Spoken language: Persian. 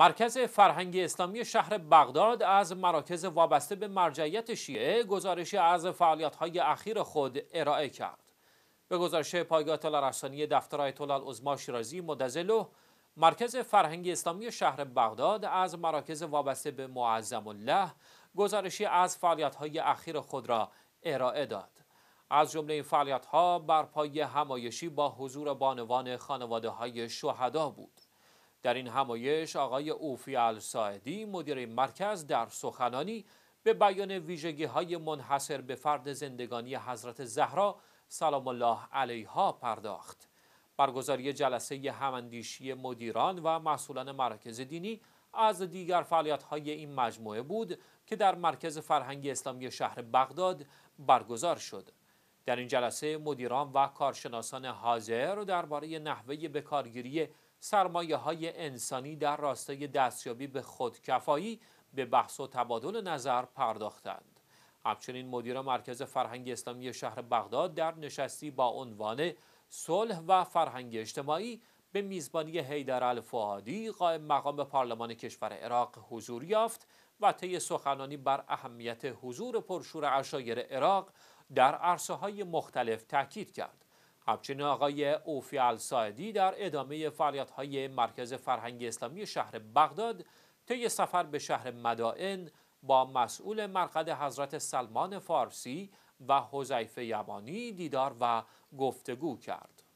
مرکز فرهنگی اسلامی شهر بغداد از مراکز وابسته به مرجعیت شیعه گزارشی از فعالیت‌های اخیر خود ارائه کرد. به گزارش پایگاه رسانی دفتر آیت الله شیرازی مدزلو مرکز فرهنگی اسلامی شهر بغداد از مراکز وابسته به معظم الله گزارشی از فعالیت‌های اخیر خود را ارائه داد. از جمله این فعالیت‌ها بر پای همایشی با حضور بانوان خانواده های شهدا بود. در این همایش آقای اوفی الساعدی مدیر مرکز در سخنانی به بیان ویژگی های منحصر به فرد زندگانی حضرت زهرا سلام الله علیها پرداخت برگزاری جلسه هماندیشی مدیران و مسئولان مراکز دینی از دیگر فعالیت های این مجموعه بود که در مرکز فرهنگ اسلامی شهر بغداد برگزار شد در این جلسه مدیران و کارشناسان حاضر درباره نحوه بکارگیری سرمایه های انسانی در راستای دستیابی به خودکفایی به بحث و تبادل نظر پرداختند. همچنین مدیر مرکز فرهنگ اسلامی شهر بغداد در نشستی با عنوان صلح و فرهنگ اجتماعی به میزبانی حیدر الفوادی قائم مقام پارلمان کشور عراق حضور یافت و طی سخنانی بر اهمیت حضور پرشور عشایر عراق در عرصه های مختلف تاکید کرد. همچنین آقای اوفی الساعدی در ادامه فعالیت های مرکز فرهنگ اسلامی شهر بغداد طی سفر به شهر مدائن با مسئول مرقد حضرت سلمان فارسی و حذیفه یمانی دیدار و گفتگو کرد.